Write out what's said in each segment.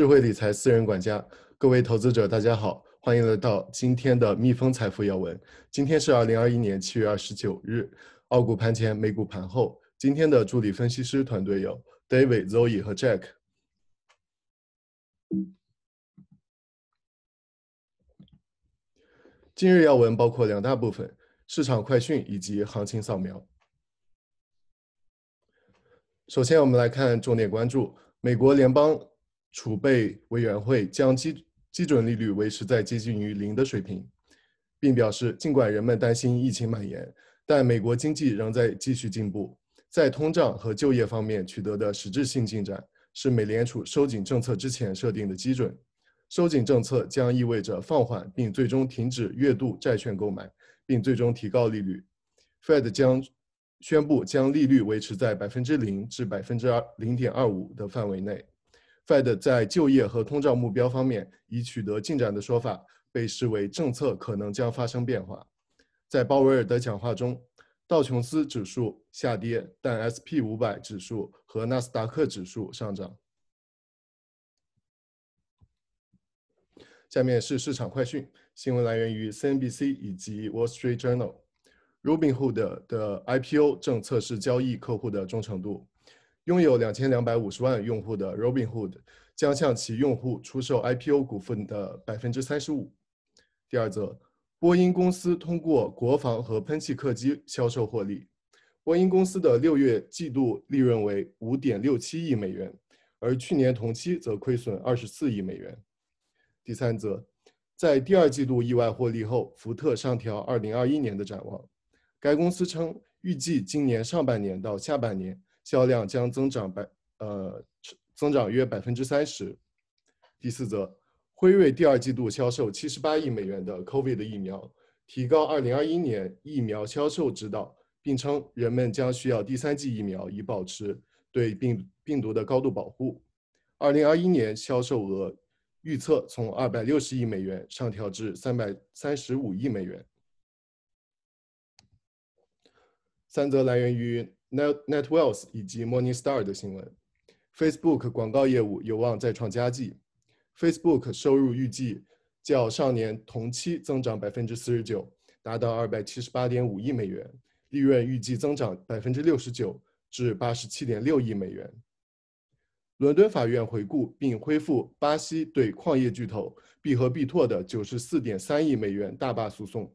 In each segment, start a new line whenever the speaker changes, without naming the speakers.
智慧理财私人管家，各位投资者，大家好，欢迎来到今天的蜜蜂财富要闻。今天是二零二一年七月二十九日，澳股盘前，美股盘后。今天的助理分析师团队有 David、Zoe 和 Jack。今日要闻包括两大部分：市场快讯以及行情扫描。首先，我们来看重点关注美国联邦。储备委员会将基基准利率维持在接近于零的水平，并表示，尽管人们担心疫情蔓延，但美国经济仍在继续进步。在通胀和就业方面取得的实质性进展，是美联储收紧政策之前设定的基准。收紧政策将意味着放缓，并最终停止月度债券购买，并最终提高利率。Fed 将宣布将利率维持在百分之零至百分之二零点二五的范围内。Fed 在就业和通胀目标方面已取得进展的说法，被视为政策可能将发生变化。在鲍威尔的讲话中，道琼斯指数下跌，但 S P 五百指数和纳斯达克指数上涨。下面是市场快讯，新闻来源于 C N B C 以及 Wall Street Journal。r o b i n h o o d 的 I P O 正测试交易客户的忠诚度。拥有两千两百五十万用户的 Robinhood 将向其用户出售 IPO 股份的百分之三十五。第二则，波音公司通过国防和喷气客机销售获利。波音公司的六月季度利润为五点六七亿美元，而去年同期则亏损二十四亿美元。第三则，在第二季度意外获利后，福特上调二零二一年的展望。该公司称，预计今年上半年到下半年。销量将增长百呃，增长约百分之三十。第四则，辉瑞第二季度销售七十八亿美元的 COVID 疫苗，提高二零二一年疫苗销售指导，并称人们将需要第三剂疫苗以保持对病病毒的高度保护。二零二一年销售额预测从二百六十亿美元上调至三百三十五亿美元。三则来源于。Net Net Wealths 以及 Morningstar 的新闻，Facebook 广告业务有望再创佳绩。Facebook 收入预计较上年同期增长百分之四十九，达到二百七十八点五亿美元，利润预计增长百分之六十九，至八十七点六亿美元。伦敦法院回顾并恢复巴西对矿业巨头必和必拓的九十四点三亿美元大坝诉讼，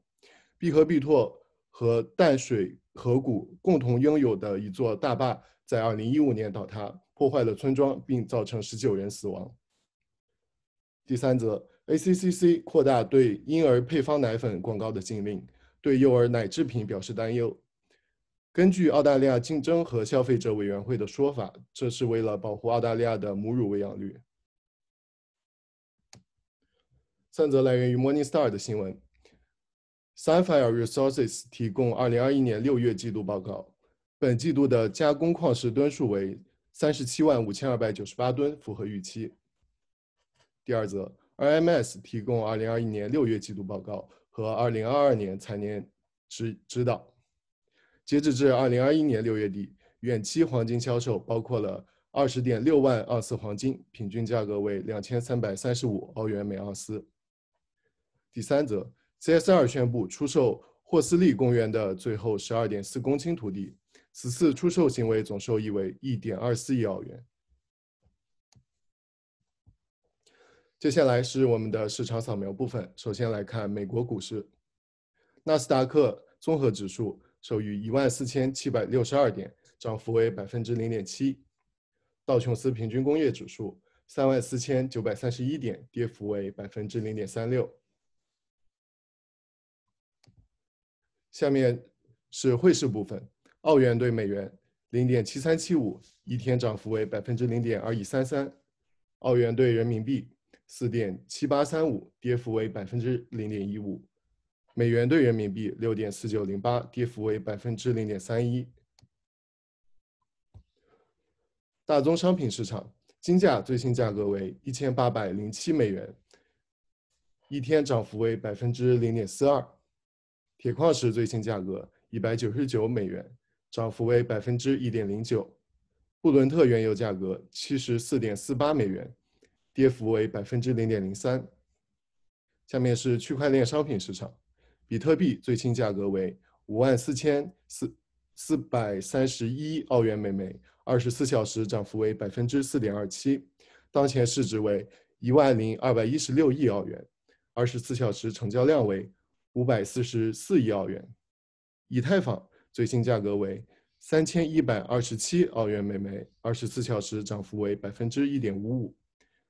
必和必拓。和淡水河谷共同拥有的一座大坝在2015年倒塌，破坏了村庄，并造成19人死亡。第三则，ACCC 扩大对婴儿配方奶粉广告的禁令，对幼儿奶制品表示担忧。根据澳大利亚竞争和消费者委员会的说法，这是为了保护澳大利亚的母乳喂养率。三则来源于 Morning Star 的新闻。Sapphire Resources 提供二零二一年六月季度报告，本季度的加工矿石吨数为三十七万五千二百九十八吨，符合预期。第二则，RMS 提供二零二一年六月季度报告和二零二二年财年知指导。截止至二零二一年六月底，远期黄金销售包括了二十点六万盎司黄金，平均价格为两千三百三十五澳元每盎司。第三则。C.S. 二宣布出售霍斯利公园的最后十二点四公顷土地。此次出售行为总收益为一点二四亿澳元。接下来是我们的市场扫描部分。首先来看美国股市，纳斯达克综合指数收于一万四千七百六十二点，涨幅为百分之零点七；道琼斯平均工业指数三万四千九百三十一点，跌幅为百分之零点三六。下面是汇市部分，澳元对美元零点七三七五，一天涨幅为百分之零点二一三三；澳元对人民币四点七八三五，跌幅为百分之零点一五；美元对人民币六点四九零八，跌幅为百分之零点三一。大宗商品市场，金价最新价格为一千八百零七美元，一天涨幅为百分之零点四二。铁矿石最新价格一百九十九美元，涨幅为百分之一点零九；布伦特原油价格七十四点四八美元，跌幅为百分之零点零三。下面是区块链商品市场，比特币最新价格为五万四千四四百三十一澳元每枚，二十四小时涨幅为百分之四点二七，当前市值为一万零二百一十六亿澳元，二十四小时成交量为。五百四十四亿澳元，以太坊最新价格为三千一百二十七澳元每枚，二十四小时涨幅为百分之一点五五，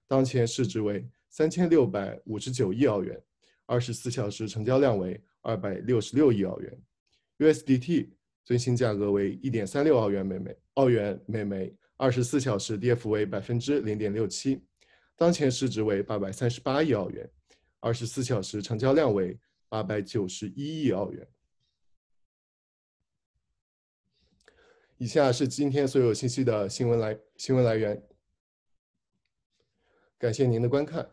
当前市值为三千六百五十九亿澳元，二十四小时成交量为二百六十六亿澳元。USDT 最新价格为一点三六澳元每枚，澳元每枚，二十四小时跌幅为百分之零点六七，当前市值为八百三十八亿澳元，二十四小时成交量为。八百九十一亿澳元。以下是今天所有信息的新闻来新闻来源。感谢您的观看。